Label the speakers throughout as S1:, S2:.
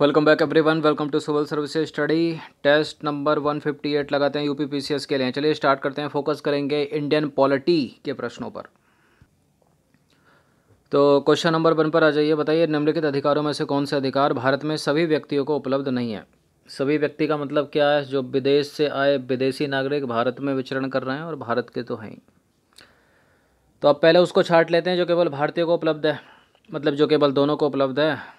S1: welcome back everyone welcome to civil service study test number 158 लगाते हैं UPPCS के लिए चलिए स्टार्ट करते हैं फोकस करेंगे इंडियन पॉलिटी के प्रश्नों पर तो क्वेश्चन नंबर वन पर आ जाइए बताइए निम्नलिखित अधिकारों में से कौन से अधिकार भारत में सभी व्यक्तियों को उपलब्ध नहीं है सभी व्यक्ति का मतलब क्या है जो विदेश से आए विदेशी नागरिक भारत में विचरण कर रहे हैं और भारत के तो हैं तो अब पहले उसको छाट लेते हैं जो केवल भारतीयों को उपलब्ध है मतलब जो केवल दोनों को उपलब्ध है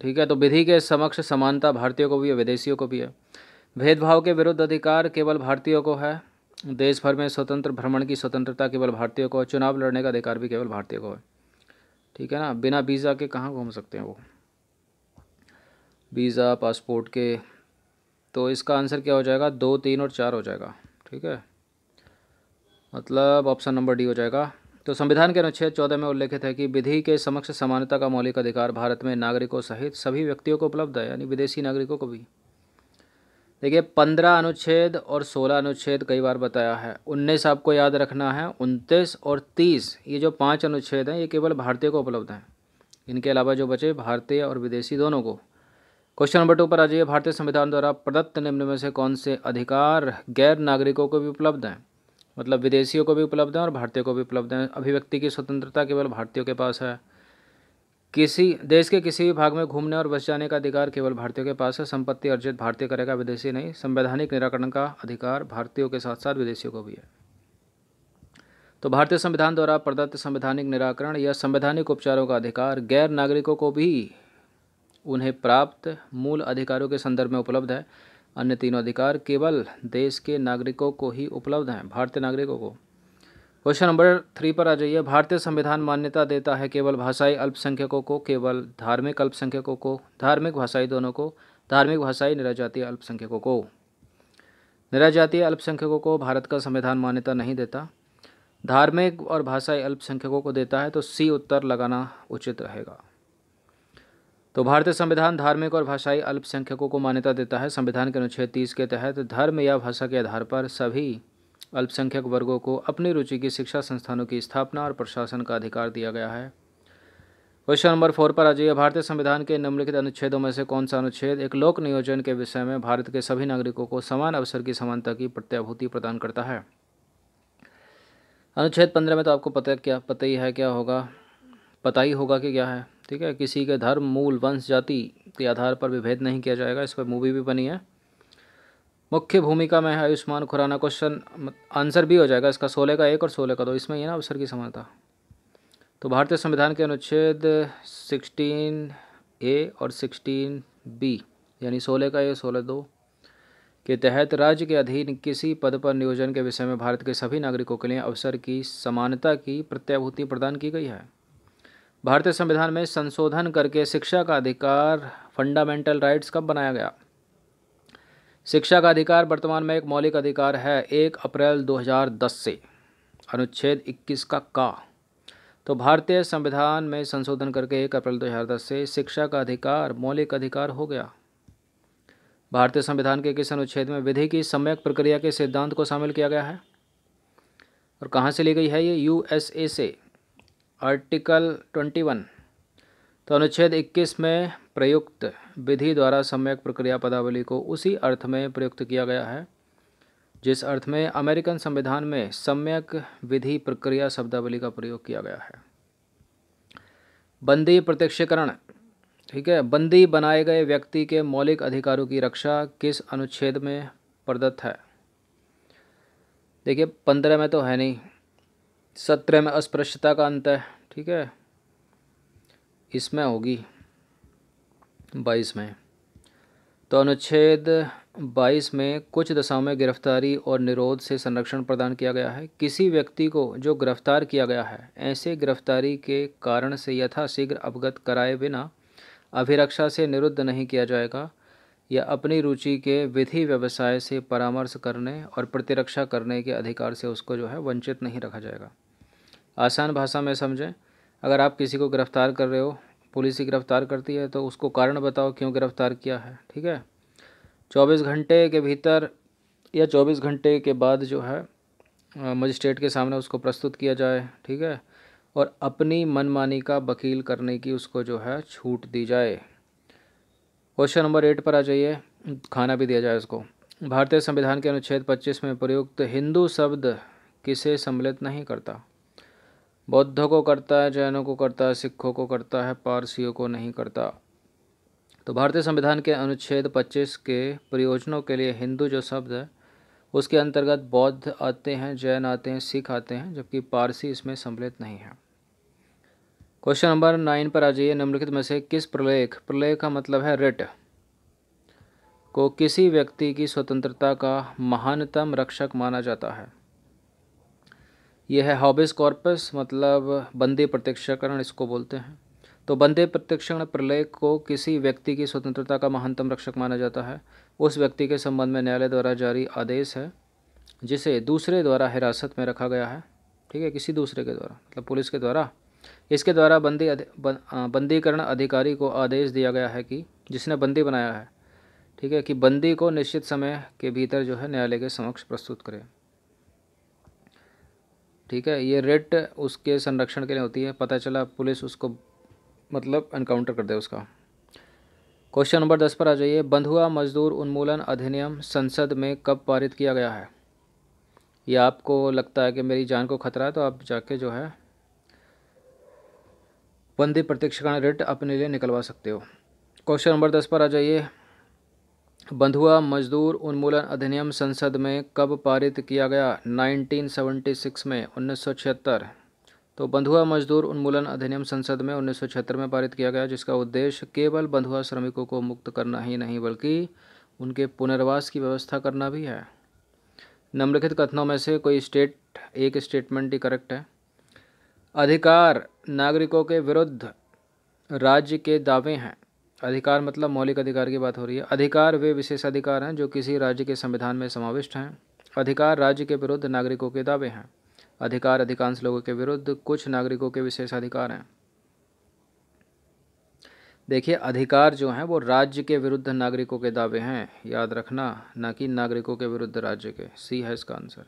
S1: ठीक है तो विधि के समक्ष समानता भारतीयों को भी है विदेशियों को भी है भेदभाव के विरुद्ध अधिकार केवल भारतीयों को है देश भर में स्वतंत्र भ्रमण की स्वतंत्रता केवल भारतीयों को है चुनाव लड़ने का अधिकार भी केवल भारतीयों को है ठीक है ना बिना वीज़ा के कहाँ घूम सकते हैं वो वीज़ा पासपोर्ट के तो इसका आंसर क्या हो जाएगा दो तीन और चार हो जाएगा ठीक है मतलब ऑप्शन नंबर डी हो जाएगा तो संविधान के अनुच्छेद चौदह में उल्लेखित है कि विधि के समक्ष समानता का मौलिक अधिकार भारत में नागरिकों सहित सभी व्यक्तियों को उपलब्ध है यानी विदेशी नागरिकों को भी देखिए पंद्रह अनुच्छेद और सोलह अनुच्छेद कई बार बताया है उन्नीस आपको याद रखना है उनतीस और तीस ये जो पाँच अनुच्छेद हैं ये केवल भारतीय को उपलब्ध हैं इनके अलावा जो बचे भारतीय और विदेशी दोनों को क्वेश्चन नंबर टू पर आ जाइए भारतीय संविधान द्वारा प्रदत्त निम्न में से कौन से अधिकार गैर नागरिकों को भी उपलब्ध हैं मतलब विदेशियों को भी उपलब्ध हैं और भारतीयों को भी उपलब्ध हैं अभिव्यक्ति की स्वतंत्रता केवल भारतीयों के पास है किसी देश के किसी भी भाग में घूमने और बस जाने का अधिकार केवल भारतीयों के पास है संपत्ति अर्जित भारतीय करेगा विदेशी नहीं संवैधानिक निराकरण का अधिकार भारतीयों के साथ साथ विदेशियों को भी है तो भारतीय संविधान द्वारा प्रदत्त संवैधानिक निराकरण या संवैधानिक उपचारों का अधिकार गैर नागरिकों को भी उन्हें प्राप्त मूल अधिकारों के संदर्भ में उपलब्ध है अन्य तीनों अधिकार केवल देश के नागरिकों को ही उपलब्ध हैं भारतीय नागरिकों को क्वेश्चन नंबर थ्री पर आ जाइए भारतीय संविधान मान्यता देता है केवल भाषाई अल्पसंख्यकों को केवल धार्मिक अल्पसंख्यकों को धार्मिक भाषाई दोनों को धार्मिक भाषाई निराजातीय अल्पसंख्यकों को निराजातीय अल्पसंख्यकों को भारत का संविधान मान्यता नहीं देता धार्मिक और भाषाई अल्पसंख्यकों को देता है तो सी उत्तर लगाना उचित रहेगा तो भारतीय संविधान धार्मिक और भाषाई अल्पसंख्यकों को मान्यता देता है संविधान के अनुच्छेद तीस के तहत धर्म या भाषा के आधार पर सभी अल्पसंख्यक वर्गों को अपनी रुचि की शिक्षा संस्थानों की स्थापना और प्रशासन का अधिकार दिया गया है क्वेश्चन नंबर फोर पर आ जाइए भारतीय संविधान के निम्नलिखित अनुच्छेदों में से कौन सा अनुच्छेद एक लोक नियोजन के विषय में भारत के सभी नागरिकों को समान अवसर की समानता की प्रत्याभूति प्रदान करता है अनुच्छेद पंद्रह में तो आपको पता क्या पता ही है क्या होगा पता ही होगा कि क्या है ठीक है किसी के धर्म मूल वंश जाति के आधार पर विभेद नहीं किया जाएगा इस पर मूवी भी बनी है मुख्य भूमिका में है आयुष्मान खुराना क्वेश्चन आंसर भी हो जाएगा इसका सोलह का एक और सोलह का दो इसमें यह ना अवसर की समानता तो भारतीय संविधान के अनुच्छेद सिक्सटीन ए और सिक्सटीन बी यानी सोलह का ए सोलह दो के तहत राज्य के अधीन किसी पद पर नियोजन के विषय में भारत के सभी नागरिकों के लिए अवसर की समानता की प्रत्याभूति प्रदान की गई है भारतीय संविधान में संशोधन करके शिक्षा का अधिकार फंडामेंटल राइट्स कब बनाया गया शिक्षा का अधिकार वर्तमान में एक मौलिक अधिकार है एक अप्रैल 2010 से अनुच्छेद 21 का का तो भारतीय संविधान में संशोधन करके एक अप्रैल 2010 से शिक्षा का अधिकार मौलिक अधिकार हो गया भारतीय संविधान के किस अनुच्छेद में विधि की सम्यक प्रक्रिया के सिद्धांत को शामिल किया गया है और कहाँ से ली गई है ये यूएसए से आर्टिकल ट्वेंटी वन तो अनुच्छेद इक्कीस में प्रयुक्त विधि द्वारा सम्यक प्रक्रिया पदावली को उसी अर्थ में प्रयुक्त किया गया है जिस अर्थ में अमेरिकन संविधान में सम्यक विधि प्रक्रिया शब्दावली का प्रयोग किया गया है बंदी प्रत्यक्षीकरण ठीक है बंदी बनाए गए व्यक्ति के मौलिक अधिकारों की रक्षा किस अनुच्छेद में प्रदत्त है देखिए पंद्रह में तो है नहीं सत्रह में अस्पृश्यता का अंत है ठीक है इसमें होगी बाईस में तो अनुच्छेद बाईस में कुछ दशाओं में गिरफ्तारी और निरोध से संरक्षण प्रदान किया गया है किसी व्यक्ति को जो गिरफ्तार किया गया है ऐसे गिरफ्तारी के कारण से यथाशीघ्र अवगत कराए बिना अभिरक्षा से निरुद्ध नहीं किया जाएगा या अपनी रुचि के विधि व्यवसाय से परामर्श करने और प्रतिरक्षा करने के अधिकार से उसको जो है वंचित नहीं रखा जाएगा आसान भाषा में समझें अगर आप किसी को गिरफ़्तार कर रहे हो पुलिस ही गिरफ़्तार करती है तो उसको कारण बताओ क्यों गिरफ़्तार किया है ठीक है चौबीस घंटे के भीतर या चौबीस घंटे के बाद जो है मजिस्ट्रेट के सामने उसको प्रस्तुत किया जाए ठीक है और अपनी मनमानी का वकील करने की उसको जो है छूट दी जाए क्वेश्चन नंबर एट पर आ जाइए खाना भी दिया जाए उसको भारतीय संविधान के अनुच्छेद 25 में प्रयुक्त हिंदू शब्द किसे सम्मिलित नहीं करता बौद्धों को करता है जैनों को करता है सिखों को करता है पारसियों को नहीं करता तो भारतीय संविधान के अनुच्छेद 25 के प्रयोजनों के लिए हिंदू जो शब्द है उसके अंतर्गत बौद्ध आते हैं जैन आते हैं सिख आते हैं जबकि पारसी इसमें सम्मिलित नहीं है क्वेश्चन नंबर नाइन पर आ जाइए निम्नलिखित में से किस प्रलेख प्रलेख का मतलब है रिट को किसी व्यक्ति की स्वतंत्रता का महानतम रक्षक माना जाता है यह है हॉबिस कॉर्पस मतलब बंदी प्रत्यक्षकरण इसको बोलते हैं तो बंदे प्रत्यक्षण प्रलय को किसी व्यक्ति की स्वतंत्रता का महानतम रक्षक माना जाता है उस व्यक्ति के संबंध में न्यायालय द्वारा जारी आदेश है जिसे दूसरे द्वारा हिरासत में रखा गया है ठीक है किसी दूसरे के द्वारा मतलब पुलिस के द्वारा इसके द्वारा बंदी बंदीकरण अधिकारी को आदेश दिया गया है कि जिसने बंदी बनाया है ठीक है कि बंदी को निश्चित समय के भीतर जो है न्यायालय के समक्ष प्रस्तुत करें ठीक है ये रेट उसके संरक्षण के लिए होती है पता चला पुलिस उसको मतलब इनकाउंटर कर दे उसका क्वेश्चन नंबर दस पर आ जाइए बंधुआ मजदूर उन्मूलन अधिनियम संसद में कब पारित किया गया है या आपको लगता है कि मेरी जान को खतरा है तो आप जाके जो है बंदी प्रत्यक्षकरण रिट अपने लिए निकलवा सकते हो क्वेश्चन नंबर दस पर आ जाइए बंधुआ मजदूर उन्मूलन अधिनियम संसद में कब पारित किया गया 1976 में उन्नीस तो बंधुआ मजदूर उन्मूलन अधिनियम संसद में 1976 में पारित किया गया जिसका उद्देश्य केवल बंधुआ श्रमिकों को मुक्त करना ही नहीं बल्कि उनके पुनर्वास की व्यवस्था करना भी है निम्नलिखित कथनों में से कोई स्टेट एक स्टेटमेंट ही करेक्ट है अधिकार नागरिकों के विरुद्ध राज्य के दावे हैं अधिकार मतलब मौलिक अधिकार की बात हो रही है अधिकार वे विशेष अधिकार हैं जो किसी राज्य के संविधान में समाविष्ट हैं अधिकार राज्य के विरुद्ध नागरिकों के दावे हैं अधिकार अधिकांश लोगों के विरुद्ध कुछ नागरिकों के विशेष अधिकार हैं देखिए अधिकार जो हैं वो राज्य के विरुद्ध नागरिकों के दावे हैं याद रखना ना कि नागरिकों के विरुद्ध राज्य के सी है इसका आंसर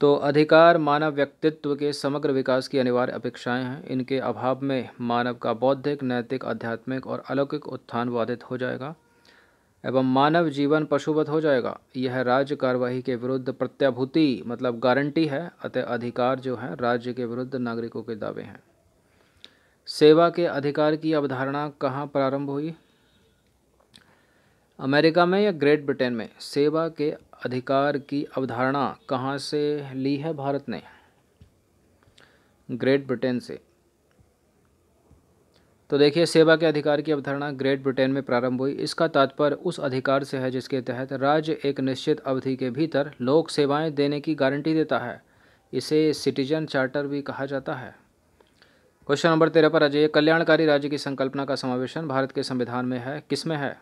S1: तो अधिकार मानव व्यक्तित्व के समग्र विकास की अनिवार्य अपेक्षाएं हैं इनके अभाव में मानव का बौद्धिक नैतिक आध्यात्मिक और अलौकिक उत्थान बाधित हो जाएगा एवं मानव जीवन पशुवत हो जाएगा यह राज्य कार्यवाही के विरुद्ध प्रत्याभूति मतलब गारंटी है अतः अधिकार जो है राज्य के विरुद्ध नागरिकों के दावे हैं सेवा के अधिकार की अवधारणा कहाँ प्रारंभ हुई अमेरिका में या ग्रेट ब्रिटेन में सेवा के अधिकार की अवधारणा कहाँ से ली है भारत ने ग्रेट ब्रिटेन से तो देखिए सेवा के अधिकार की अवधारणा ग्रेट ब्रिटेन में प्रारंभ हुई इसका तात्पर्य उस अधिकार से है जिसके तहत राज्य एक निश्चित अवधि के भीतर लोक सेवाएं देने की गारंटी देता है इसे सिटीजन चार्टर भी कहा जाता है क्वेश्चन नंबर तेरह पर अजय कल्याणकारी राज्य की संकल्पना का समावेशन भारत के संविधान में है किसमें है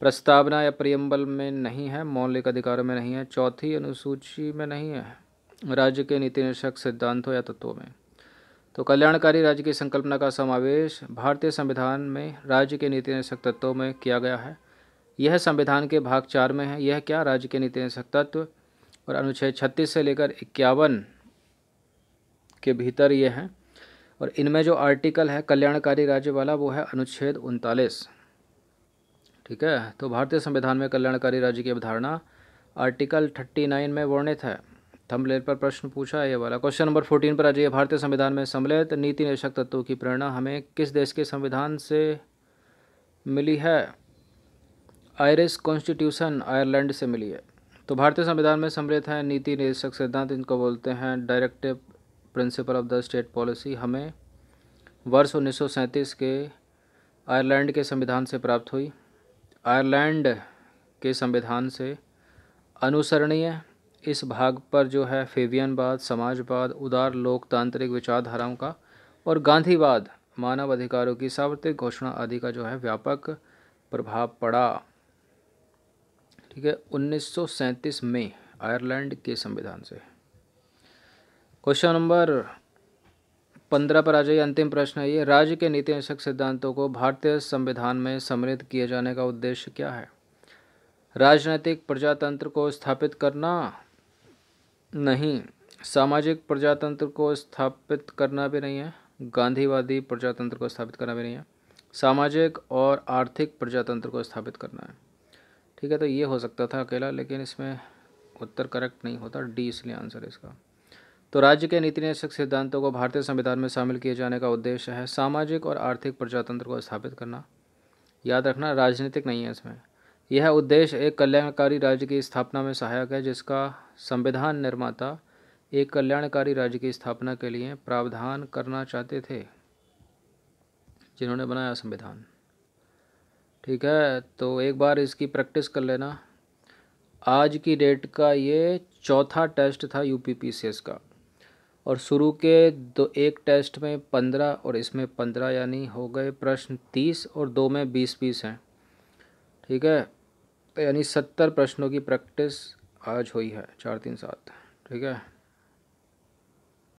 S1: प्रस्तावना या प्रियम्बल में नहीं है मौलिक अधिकारों में नहीं है चौथी अनुसूची में नहीं है राज्य के नीति निर्षक सिद्धांतों या तत्वों में तो कल्याणकारी राज्य की संकल्पना का समावेश भारतीय संविधान में राज्य के नीति निर्षक तत्वों में किया गया है यह संविधान के भाग चार में है यह क्या राज्य के नीति निर्षक तत्व और अनुच्छेद छत्तीस से लेकर इक्यावन के भीतर ये हैं और इनमें जो आर्टिकल है कल्याणकारी राज्य वाला वो है अनुच्छेद उनतालीस ठीक है तो भारतीय संविधान में कल्याणकारी राज्य की अवधारणा आर्टिकल थर्टी नाइन में वर्णित है थंबलेट पर प्रश्न पूछा है ये वाला क्वेश्चन नंबर फोर्टीन पर आ जाइए भारतीय संविधान में सम्मिलित नीति निरीक्षक तत्वों की प्रेरणा हमें किस देश के संविधान से मिली है आयरिश कॉन्स्टिट्यूशन आयरलैंड से मिली है तो भारतीय संविधान में सम्मिलित हैं नीति निरीक्षक सिद्धांत इनको बोलते हैं directive principle of the state policy हमें वर्ष उन्नीस के आयरलैंड के संविधान से प्राप्त हुई आयरलैंड के संविधान से अनुसरणीय इस भाग पर जो है फेवियनवाद समाजवाद उदार लोकतांत्रिक विचारधाराओं का और गांधीवाद मानव अधिकारों की सार्वत्रिक घोषणा आदि का जो है व्यापक प्रभाव पड़ा ठीक है 1937 में आयरलैंड के संविधान से क्वेश्चन नंबर पंद्रह पर आ जाइए अंतिम प्रश्न है ये राज्य के नीति निशक सिद्धांतों को भारतीय संविधान में समृद्ध किए जाने का उद्देश्य क्या है राजनीतिक प्रजातंत्र को स्थापित करना नहीं सामाजिक प्रजातंत्र को स्थापित करना भी नहीं है गांधीवादी प्रजातंत्र को स्थापित करना भी नहीं है सामाजिक और आर्थिक प्रजातंत्र को स्थापित करना है ठीक है तो ये हो सकता था अकेला लेकिन इसमें उत्तर करेक्ट नहीं होता डी इसलिए आंसर इसका तो राज्य के नीति निशक सिद्धांतों को भारतीय संविधान में शामिल किए जाने का उद्देश्य है सामाजिक और आर्थिक प्रजातंत्र को स्थापित करना याद रखना राजनीतिक नहीं है इसमें यह उद्देश्य एक कल्याणकारी राज्य की स्थापना में सहायक है जिसका संविधान निर्माता एक कल्याणकारी राज्य की स्थापना के लिए प्रावधान करना चाहते थे जिन्होंने बनाया संविधान ठीक है तो एक बार इसकी प्रैक्टिस कर लेना आज की डेट का ये चौथा टेस्ट था यू का और शुरू के दो एक टेस्ट में पंद्रह और इसमें पंद्रह यानी हो गए प्रश्न तीस और दो में बीस बीस हैं ठीक है तो यानी सत्तर प्रश्नों की प्रैक्टिस आज हुई है चार तीन सात ठीक है